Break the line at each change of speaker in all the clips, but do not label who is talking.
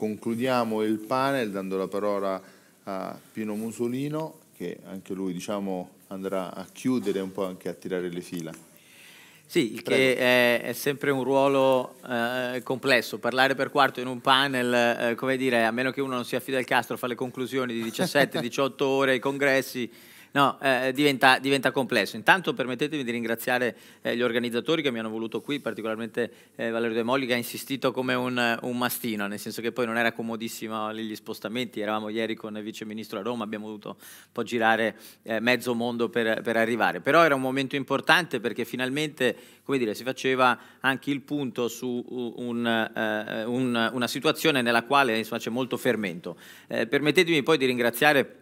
concludiamo il panel dando la parola a Pino Musolino che anche lui diciamo, andrà a chiudere un po' anche a tirare le fila. Sì, Prego. che è, è, sempre un ruolo eh, complesso. Parlare per quarto in un panel, eh, come dire, a meno che uno non sia Fidel Castro, fa le conclusioni di 17-18 ore ai congressi, No, eh, diventa, diventa, complesso. Intanto permettetemi di ringraziare eh, gli organizzatori che mi hanno voluto qui, particolarmente eh, Valerio De Molli che ha insistito come un, un, mastino, nel senso che poi non era comodissimo gli spostamenti, eravamo ieri con il Vice Ministro a Roma, abbiamo dovuto un po' girare eh, mezzo mondo per, per, arrivare, però era un momento importante perché finalmente come dire, si faceva anche il punto su un, eh, un, una situazione nella quale insomma, c'è molto fermento. Eh, permettetemi poi di ringraziare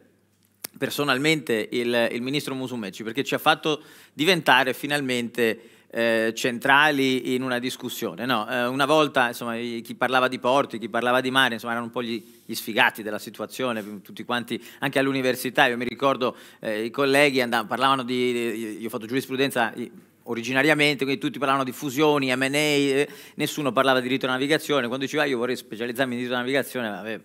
personalmente il, il ministro Musumeci perché ci ha fatto diventare finalmente eh, centrali in una discussione. No, eh, una volta insomma, chi parlava di porti, chi parlava di mare, insomma, erano un po' gli, gli sfigati della situazione, tutti quanti, anche all'università, io mi ricordo eh, i colleghi andavano, parlavano di, io ho fatto giurisprudenza originariamente, quindi tutti parlavano di fusioni, M&A, eh, nessuno parlava di diritto alla navigazione, quando diceva ah, io vorrei specializzarmi in diritto alla navigazione, vabbè,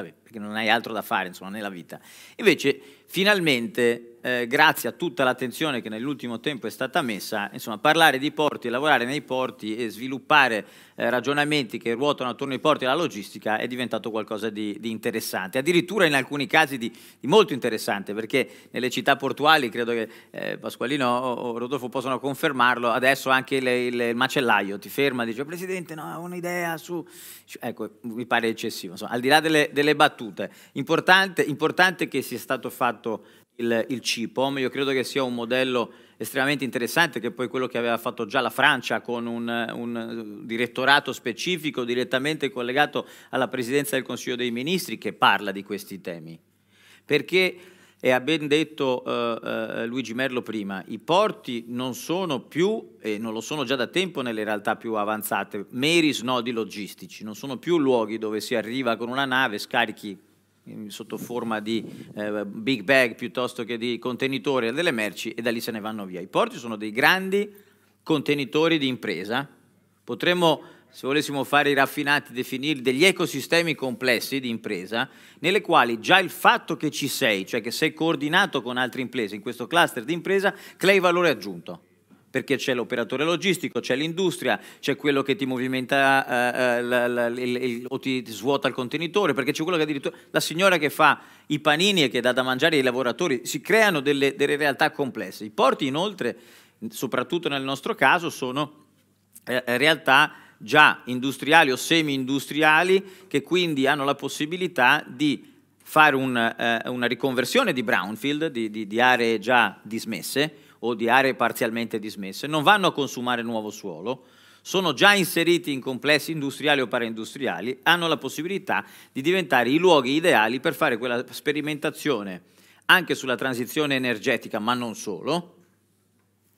vabbè, perché non hai altro da fare, insomma, nella vita. Invece finalmente, eh, grazie a tutta l'attenzione che nell'ultimo tempo è stata messa, insomma, parlare di porti, lavorare nei porti e sviluppare eh, ragionamenti che ruotano attorno ai porti e alla logistica è diventato qualcosa di, di interessante, addirittura in alcuni casi di, di, molto interessante, perché nelle città portuali, credo che eh, Pasqualino o, Rodolfo possano confermarlo, adesso anche le, le, il macellaio ti ferma e dice Presidente, no, ho un'idea su... Ecco, mi pare eccessivo, insomma, al di là delle, delle battute, importante, importante che sia stato fatto fatto il, il CIPOM. Io credo che sia un modello estremamente interessante, che poi quello che aveva fatto già la Francia con un, un, direttorato specifico direttamente collegato alla Presidenza del Consiglio dei Ministri che parla di questi temi. Perché, e ha ben detto eh, eh, Luigi Merlo prima, i porti non sono più, e non lo sono già da tempo nelle realtà più avanzate, meri snodi logistici, non sono più luoghi dove si arriva con una nave, scarichi sotto forma di eh, big bag piuttosto che di contenitori delle merci e da lì se ne vanno via. I porti sono dei grandi contenitori di impresa, potremmo se volessimo fare i raffinati definire degli ecosistemi complessi di impresa, nelle quali già il fatto che ci sei, cioè che sei coordinato con altre imprese in questo cluster di impresa, crea valore aggiunto perché c'è l'operatore logistico, c'è l'industria, c'è quello che ti movimenta eh, eh, la, la, il, il, o ti, svuota il contenitore, perché c'è quello che addirittura la signora che fa i panini e che dà da mangiare ai lavoratori, si creano delle, delle realtà complesse. I porti inoltre, soprattutto nel nostro caso, sono eh, eh realtà già industriali o semi-industriali che quindi hanno la possibilità di fare un, eh, una riconversione di brownfield, di, di, di aree già dismesse, o di aree parzialmente dismesse, non vanno a consumare nuovo suolo, sono già inseriti in complessi industriali o paraindustriali, hanno la possibilità di diventare i luoghi ideali per fare quella sperimentazione anche sulla transizione energetica, ma non solo,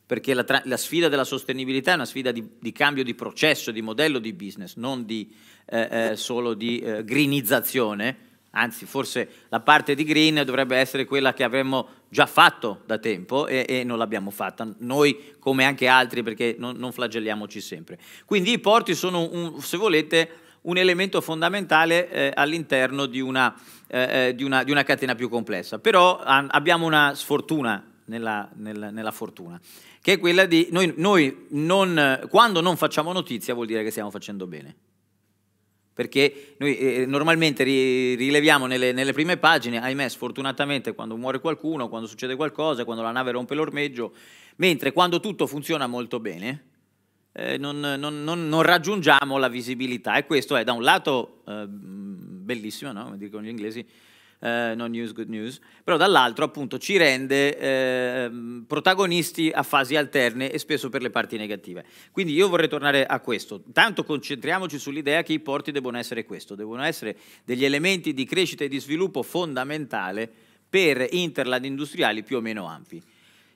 perché la, la sfida della sostenibilità è una sfida di, di, cambio di processo, di modello di business, non di, eh, eh, solo di eh, greenizzazione, anzi forse la parte di green dovrebbe essere quella che avremmo già fatto da tempo e, e non l'abbiamo fatta, noi come anche altri perché non, non flagelliamoci sempre. Quindi i porti sono, un, se volete, un elemento fondamentale eh, all'interno di, eh, eh, di, di, una catena più complessa, però an, abbiamo una sfortuna nella, nella, nella, fortuna, che è quella di noi, noi non, quando non facciamo notizia vuol dire che stiamo facendo bene perché noi eh, eh, normalmente ri, rileviamo nelle, nelle, prime pagine, ahimè sfortunatamente quando muore qualcuno, quando succede qualcosa, quando la nave rompe l'ormeggio, mentre quando tutto funziona molto bene eh, non, non, non, non, raggiungiamo la visibilità e questo è da un lato eh, bellissimo, no? come dicono gli inglesi, eh, non news, good news, però dall'altro appunto ci rende eh, protagonisti a fasi alterne e spesso per le parti negative. Quindi io vorrei tornare a questo, tanto concentriamoci sull'idea che i porti devono essere questo, devono essere degli elementi di crescita e di sviluppo fondamentale per interland industriali più o meno ampi.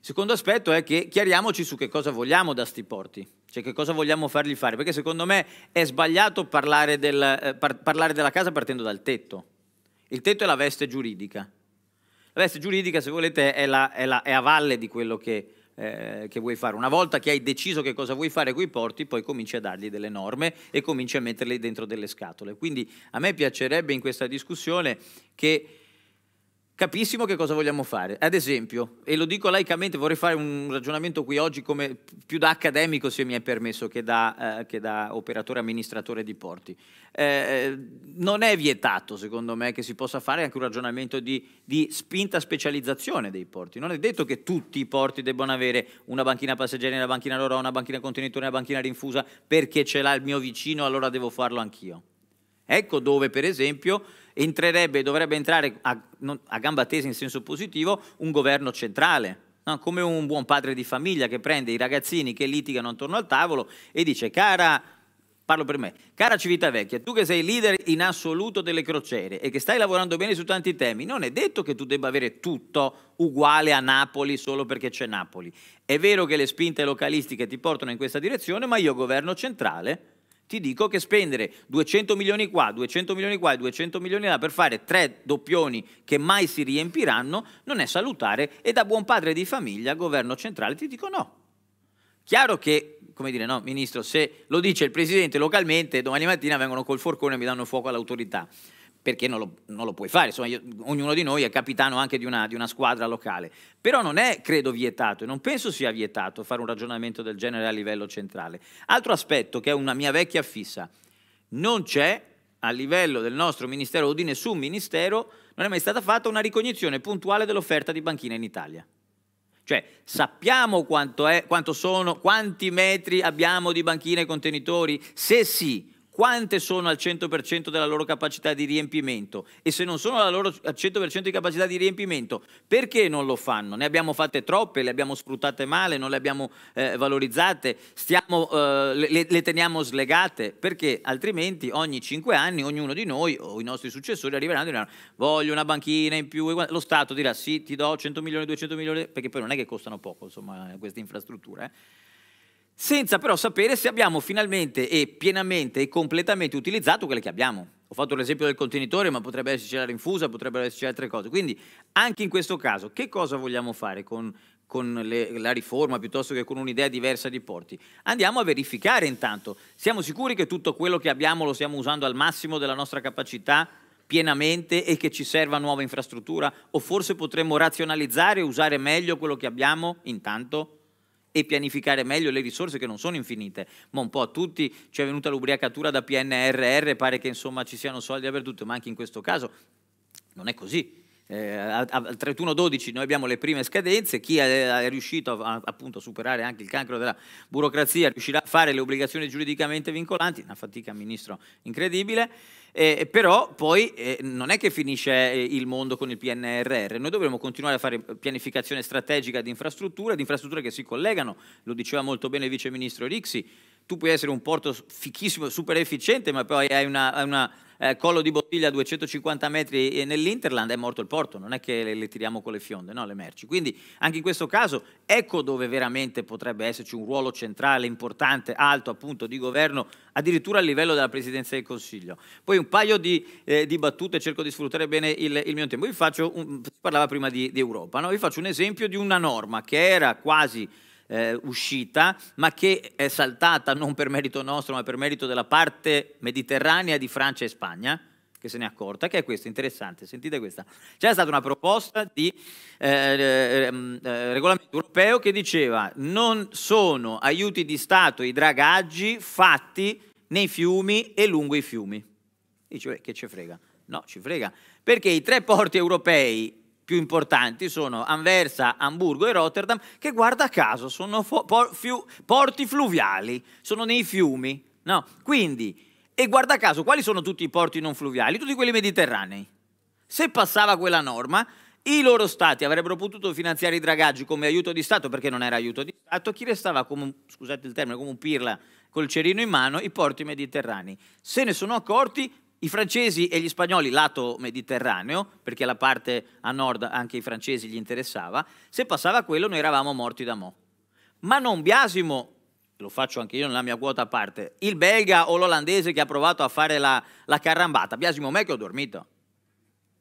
Secondo aspetto è che chiariamoci su che cosa vogliamo da sti porti, cioè che cosa vogliamo fargli fare, perché secondo me è sbagliato parlare, del, eh, par parlare della casa partendo dal tetto. Il tetto è la veste giuridica. La veste giuridica, se volete, è, la, è, la, è a valle di quello che, eh, che, vuoi fare. Una volta che hai deciso che cosa vuoi fare con i porti, poi cominci a dargli delle norme e cominci a metterle dentro delle scatole. Quindi a me piacerebbe in questa discussione che capissimo che cosa vogliamo fare. Ad esempio, e lo dico laicamente, vorrei fare un ragionamento qui oggi come, più da accademico, se mi è permesso, che da, eh, che da operatore amministratore di porti. Eh, eh, non è vietato, secondo me, che si possa fare anche un ragionamento di, di spinta specializzazione dei porti. Non è detto che tutti i porti debbano avere una banchina passeggeri, una banchina loro, una banchina contenitore, una banchina rinfusa, perché ce l'ha il mio vicino, allora devo farlo anch'io. Ecco dove, per esempio, entrerebbe, dovrebbe entrare a, a gamba tesa in senso positivo un governo centrale, No, come un buon padre di famiglia che prende i ragazzini che litigano attorno al tavolo e dice, cara, parlo per me, cara Civitavecchia, tu che sei leader in assoluto delle crociere e che stai lavorando bene su tanti temi, non è detto che tu debba avere tutto uguale a Napoli solo perché c'è Napoli. È vero che le spinte localistiche ti portano in questa direzione, ma io governo centrale ti dico che spendere 200 milioni qua, 200 milioni qua e 200 milioni là per fare tre doppioni che mai si riempiranno non è salutare e da buon padre di famiglia, governo centrale, ti dico no. Chiaro che, come dire, no, ministro, se lo dice il presidente localmente, domani mattina vengono col forcone e mi danno fuoco all'autorità perché non lo, non lo puoi fare, Insomma, io, ognuno di noi è capitano anche di una, di una, squadra locale, però non è, credo, vietato, e non penso sia vietato fare un ragionamento del genere a livello centrale. Altro aspetto che è una mia vecchia fissa, non c'è a livello del nostro ministero o di nessun ministero, non è mai stata fatta una ricognizione puntuale dell'offerta di banchina in Italia. Cioè, sappiamo quanto è, quanto sono, quanti metri abbiamo di banchine e contenitori? Se sì, quante sono al 100% della loro capacità di riempimento e se non sono loro, al 100% di capacità di riempimento, perché non lo fanno? Ne abbiamo fatte troppe, le abbiamo sfruttate male, non le abbiamo eh, valorizzate, stiamo, eh, le, le, teniamo slegate, perché altrimenti ogni 5 anni ognuno di noi o i nostri successori arriveranno e diranno voglio una banchina in più, lo Stato dirà sì ti do 100 milioni, 200 milioni, perché poi non è che costano poco insomma, queste infrastrutture. Eh? senza però sapere se abbiamo finalmente e pienamente e completamente utilizzato quelle che abbiamo. Ho fatto l'esempio del contenitore, ma potrebbe esserci la rinfusa, potrebbero esserci altre cose. Quindi anche in questo caso, che cosa vogliamo fare con, con le, la riforma piuttosto che con un'idea diversa di porti? Andiamo a verificare intanto. Siamo sicuri che tutto quello che abbiamo lo stiamo usando al massimo della nostra capacità? pienamente e che ci serva nuova infrastruttura o forse potremmo razionalizzare e usare meglio quello che abbiamo intanto? e pianificare meglio le risorse che non sono infinite, ma un po' a tutti ci è venuta l'ubriacatura da PNRR, pare che insomma ci siano soldi dappertutto, ma anche in questo caso non è così. Eh, al 31-12 noi abbiamo le prime scadenze, chi è, è riuscito a, a, appunto, a, superare anche il cancro della burocrazia riuscirà a fare le obbligazioni giuridicamente vincolanti, una fatica ministro incredibile. Eh, però poi eh, non è che finisce eh, il mondo con il PNRR, noi dovremo continuare a fare pianificazione strategica di infrastrutture, di infrastrutture che si collegano, lo diceva molto bene il vice ministro Rixi, tu puoi essere un porto fichissimo, super efficiente, ma poi hai una eh, collo di bottiglia a 250 metri eh, nell'Interland, è morto il porto, non è che le, le tiriamo con le fionde, no, le merci. Quindi anche in questo caso ecco dove veramente potrebbe esserci un ruolo centrale, importante, alto appunto di governo, addirittura a livello della Presidenza del Consiglio. Poi un paio di, eh, di battute, cerco di sfruttare bene il, il mio tempo. Vi faccio, un, si parlava prima di, di Europa, no? vi faccio un esempio di una norma che era quasi eh, uscita, ma che è saltata non per merito nostro, ma per merito della parte mediterranea di Francia e Spagna, che se ne è accorta, che è questo, interessante, sentite questa. C'era stata una proposta di eh, mm, eh, regolamento europeo che diceva non sono aiuti di Stato i dragaggi fatti nei fiumi e lungo i fiumi. Dice, che ci frega? No, ci frega. Perché i tre porti europei più importanti sono Anversa, Hamburgo e Rotterdam, che guarda caso sono por porti fluviali, sono nei fiumi. No? Quindi, e guarda caso, quali sono tutti i porti non fluviali? Tutti quelli mediterranei. Se passava quella norma, i loro stati avrebbero potuto finanziare i dragaggi come aiuto di Stato, perché non era aiuto di Stato, chi restava come un, scusate il termine, come un pirla col cerino in mano, i porti mediterranei. Se ne sono accorti, i francesi e gli spagnoli lato mediterraneo, perché la parte a nord anche i francesi gli interessava, se passava quello noi eravamo morti da mo'. Ma non biasimo, lo faccio anche io nella mia quota a parte, il belga o l'olandese che ha provato a fare la, la carrambata, biasimo me che ho dormito.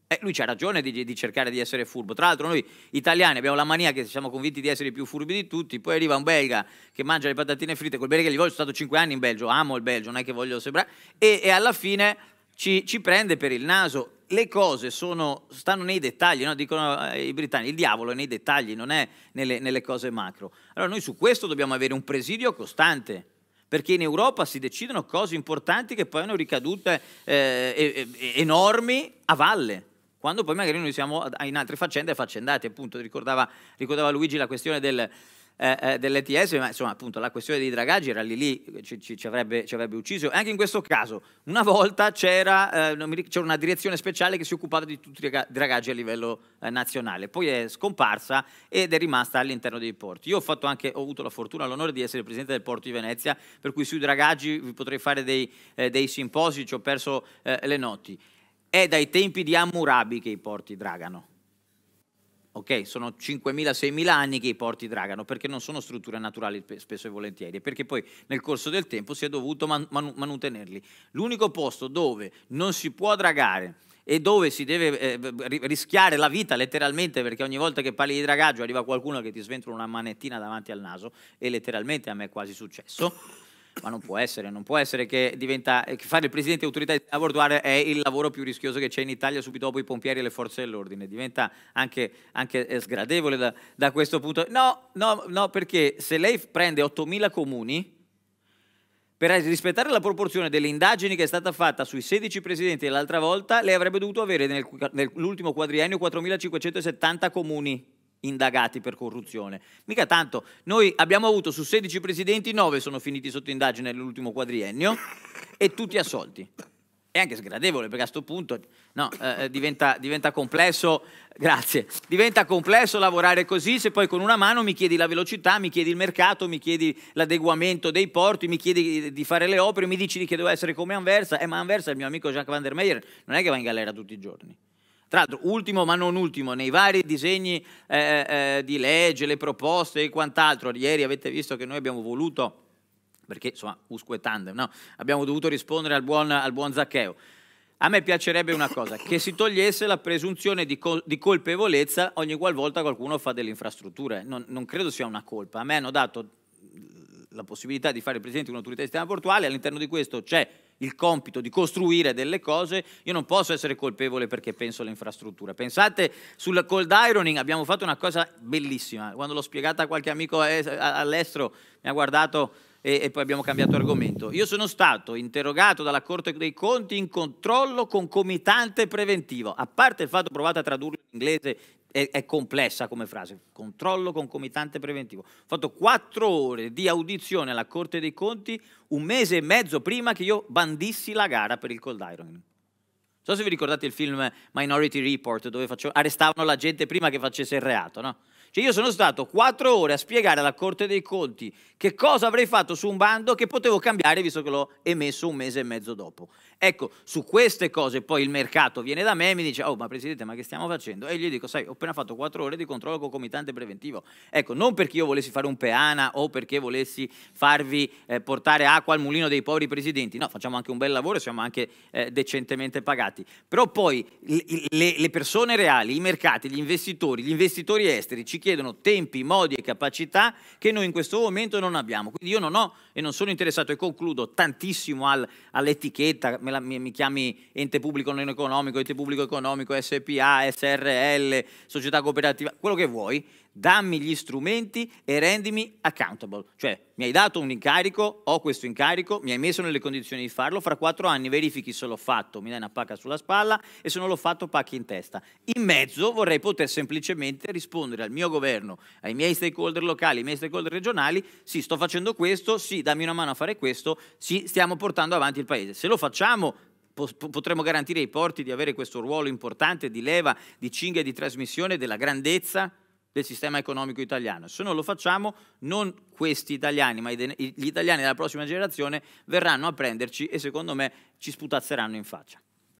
Eh, lui c'ha ragione di, di, cercare di essere furbo. Tra l'altro, noi italiani abbiamo la mania che siamo convinti di essere i più furbi di tutti. Poi arriva un belga che mangia le patatine fritte, quel belga che gli voglio. Sono stato 5 anni in Belgio, amo il Belgio, non è che voglio sembrare. E, e alla fine ci, ci prende per il naso. Le cose sono, stanno nei dettagli, no? dicono eh, i britannici, il diavolo è nei dettagli, non è nelle, nelle cose macro. Allora noi su questo dobbiamo avere un presidio costante, perché in Europa si decidono cose importanti che poi hanno ricadute eh, enormi a valle quando poi magari noi siamo in altre faccende affaccendati, appunto, ricordava, ricordava Luigi la questione del, eh, eh dell'ETS, ma insomma appunto la questione dei dragaggi era lì lì, ci, ci, ci, avrebbe, ci avrebbe, ucciso. E anche in questo caso, una volta c'era, eh, c'era, una direzione speciale che si occupava di tutti i dragaggi a livello eh, nazionale, poi è scomparsa ed è rimasta all'interno dei porti. Io ho, anche, ho avuto la fortuna, l'onore di essere presidente del porto di Venezia, per cui sui dragaggi vi potrei fare dei, eh, dei simposi, ci ho perso eh, le notti. È dai tempi di Hammurabi che i porti dragano ok? Sono 5.000-6.000 anni che i porti dragano perché non sono strutture naturali spesso e volentieri e perché poi nel corso del tempo si è dovuto man- man- manutenerli. L'unico posto dove non si può dragare e dove si deve eh, rischiare la vita letteralmente perché ogni volta che parli di dragaggio arriva qualcuno che ti sventola una manettina davanti al naso e letteralmente a me è quasi successo ma non può essere, non può essere che, diventa, eh, che fare il presidente autorità di lavoro è il lavoro più rischioso che c'è in Italia subito dopo i pompieri e le forze dell'ordine, diventa anche, anche eh, sgradevole da, da, questo punto. No, no, no, perché se lei prende 8.000 comuni, per rispettare la proporzione delle indagini che è stata fatta sui 16 presidenti l'altra volta, lei avrebbe dovuto avere nel, nell'ultimo quadriennio 4.570 comuni indagati per corruzione. Mica tanto, noi abbiamo avuto su 16 presidenti, 9 sono finiti sotto indagine nell'ultimo quadriennio e tutti assolti. È anche sgradevole perché a questo punto no, eh, eh, diventa, diventa, complesso, grazie, diventa complesso lavorare così se poi con una mano mi chiedi la velocità, mi chiedi il mercato, mi chiedi l'adeguamento dei porti, mi chiedi di fare le opere, mi dici che devo essere come Anversa, eh, ma Anversa è il mio amico Jacques van der Meyer non è che va in galera tutti i giorni. Tra l'altro, ultimo ma non ultimo, nei vari disegni eh, eh, eh, di legge, le proposte e quant'altro, ieri avete visto che noi abbiamo voluto, perché insomma, usque tandem, no? abbiamo dovuto rispondere al buon, al buon Zaccheo. A me piacerebbe una cosa, che si togliesse la presunzione di, col di colpevolezza ogni qualvolta qualcuno fa delle infrastrutture. Non, non, credo sia una colpa. A me hanno dato la possibilità di fare il presidente di un'autorità di sistema portuale, all'interno di questo c'è il compito di costruire delle cose, io non posso essere colpevole perché penso alle infrastrutture. Pensate sul cold ironing, abbiamo fatto una cosa bellissima, quando l'ho spiegata a qualche amico eh, all'estero mi ha guardato e, e, poi abbiamo cambiato argomento. Io sono stato interrogato dalla Corte dei Conti in controllo concomitante preventivo, a parte il fatto, provate a tradurlo in inglese, è, è, complessa come frase, controllo concomitante preventivo. Ho fatto quattro ore di audizione alla Corte dei Conti un mese e mezzo prima che io bandissi la gara per il cold iron. Non so se vi ricordate il film Minority Report dove faccio, arrestavano la gente prima che facesse il reato, no? Cioè io sono stato quattro ore a spiegare alla Corte dei Conti che cosa avrei fatto su un bando che potevo cambiare visto che l'ho emesso un mese e mezzo dopo. Ecco, su queste cose poi il mercato viene da me e mi dice, oh ma Presidente, ma che stiamo facendo? E io gli dico, sai, ho appena fatto quattro ore di controllo concomitante preventivo. Ecco, non perché io volessi fare un peana o perché volessi farvi eh, portare acqua al mulino dei poveri presidenti, no, facciamo anche un bel lavoro, e siamo anche eh, decentemente pagati. Però poi le, le persone reali, i mercati, gli investitori, gli investitori esteri ci chiedono tempi, modi e capacità che noi in questo momento non abbiamo. Quindi io non ho e non sono interessato, e concludo, tantissimo al, all'etichetta, la, mi, mi, chiami ente pubblico non economico, ente pubblico economico, SPA, SRL, società cooperativa, quello che vuoi dammi gli strumenti e rendimi accountable, cioè mi hai dato un incarico, ho questo incarico, mi hai messo nelle condizioni di farlo, fra quattro anni verifichi se l'ho fatto, mi dai una pacca sulla spalla e se non l'ho fatto pacchi in testa. In mezzo vorrei poter semplicemente rispondere al mio governo, ai miei stakeholder locali, ai miei stakeholder regionali, sì sto facendo questo, sì dammi una mano a fare questo, sì stiamo portando avanti il paese. Se lo facciamo potremmo garantire ai porti di avere questo ruolo importante di leva, di cinghia di trasmissione della grandezza del sistema economico italiano. Se non lo facciamo, non questi italiani, ma gli italiani della prossima generazione verranno a prenderci e secondo me ci sputazzeranno in faccia.